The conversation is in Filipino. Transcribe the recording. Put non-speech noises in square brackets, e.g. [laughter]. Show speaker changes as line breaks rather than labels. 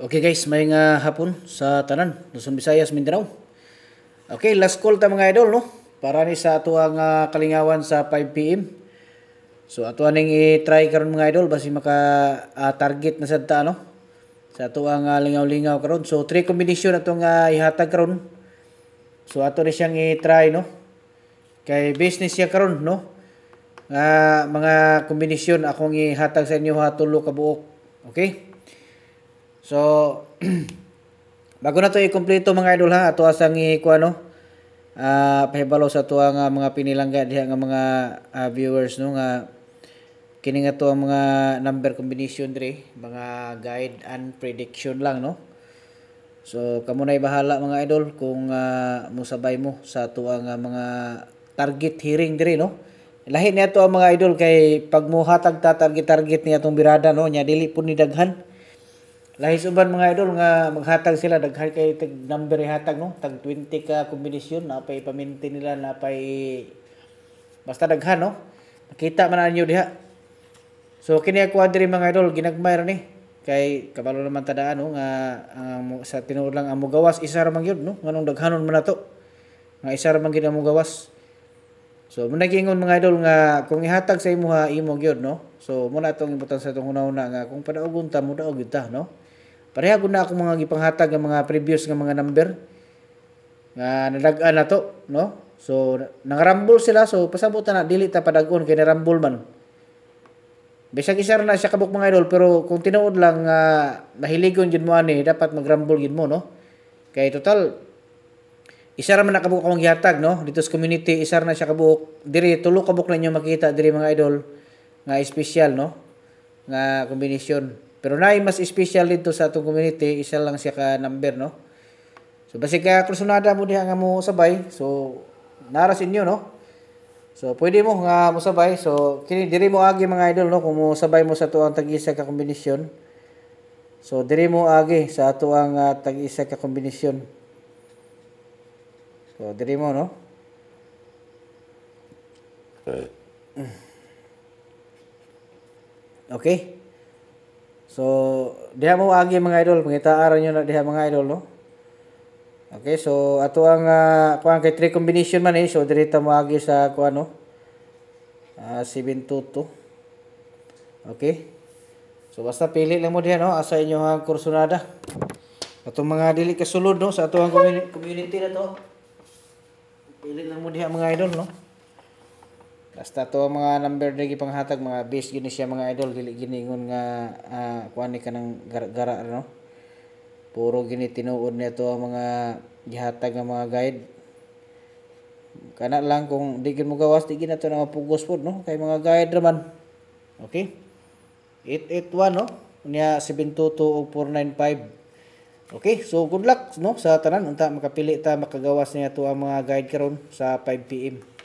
Okay guys, may nga hapon sa tanan, Luzon, Visayas, Mindanao. Okay, last call ta mga idol no. Para ni sa ato ang uh, kalingawan sa 5 PM. So ato aning i-try karon mga idol basi maka uh, target na sad ta no. Sa ato ang uh, lingaw-lingaw karon. So three combination ato nga uh, ihatag karon. So ato ni siyang i-try no. Kay business siya karon no. uh, mga kombinasyon akong ihatag sa inyo hatulo ka kabuok. Okay? So, [clears throat] bago na to ikumpleto mga idol ha, ato asang ikuha no. Uh, pahibalo sa ato nga ah, mga pinilangga diha nga mga uh, viewers no nga kini nga ang mga number combination dre, mga guide and prediction lang no. So, kamo na bahala mga idol kung uh, musabay mo sa ato ang uh, mga target hearing dre no. Lahi niya to ang mga idol kay pag muhatag ta target target niya tong birada no nya dili pud ni daghan. Lahis uban mga idol nga maghatag sila daghan kay tag number hatag no, tag 20 ka kombinasyon na pay paminti nila na pay basta daghan no. Nakita man ninyo diha. So kini ako adri mga idol ginagmay ra ni kay kabalo naman tadaan no nga ang, sa tinuod lang amo gawas isa ra man gyud no nganong daghanon man ato Nga isa ra man gyud amo gawas. So muna gingon mga idol nga kung ihatag sa imo ha imo gyud no. So muna tong ibutan sa tong una-una nga kung padaugon ta mo daog ta no. Pareha gud na ako mga gipanghatag ang mga previous ng mga number nga nadag-an na to, no? So nangarambol sila so pasabot na dili ta padagon kay narambol man. Bisag isa na siya kabuk mga idol pero kung tinuod lang uh, mahiligon jud mo ani dapat magrambol jud mo no. Kay total isara man na nakabuk akong gihatag no dito sa community isara na siya kabuk diri tulo kabuk na inyo makita diri mga idol nga espesyal no nga kombinasyon. Pero na mas special dito sa atong community, isa lang siya ka number, no? So, basi ka krusunada mo diha nga mo sabay. So, naras inyo, no? So, pwede mo nga mo sabay. So, kini diri mo agi mga idol, no? Kung mo sabay mo sa tuang tag-isa ka kombinasyon. So, diri mo agi sa tuang uh, tag-isa ka kombinasyon. So, diri mo, no? Okay. So, diha mo agi mga idol, pangitaaran nyo na diha mga idol, no? Okay, so ato ang uh, ah, kuan kay three combination man eh. So direta mo agi sa kuan no. Uh, ah, 722. Okay. So basta pili lang mo diha no asa inyo ang kursunada. Atong mga dili kasulod no sa ato ang community na to. Pili lang mo diha mga idol no. Basta to mga number na gipanghatag mga base gini siya mga idol gili giningon nga uh, ah, kuan ka ng gara, gara no. Puro gini tinuod nito ang mga gihatag nga mga guide. Kana lang kung di gid mo gawas di gid nato na mapugos pod no kay mga guide raman. Okay? 881 no niya 722 og 495. Okay, so good luck no sa tanan unta makapili ta makagawas niya to ang mga guide karon sa 5 PM.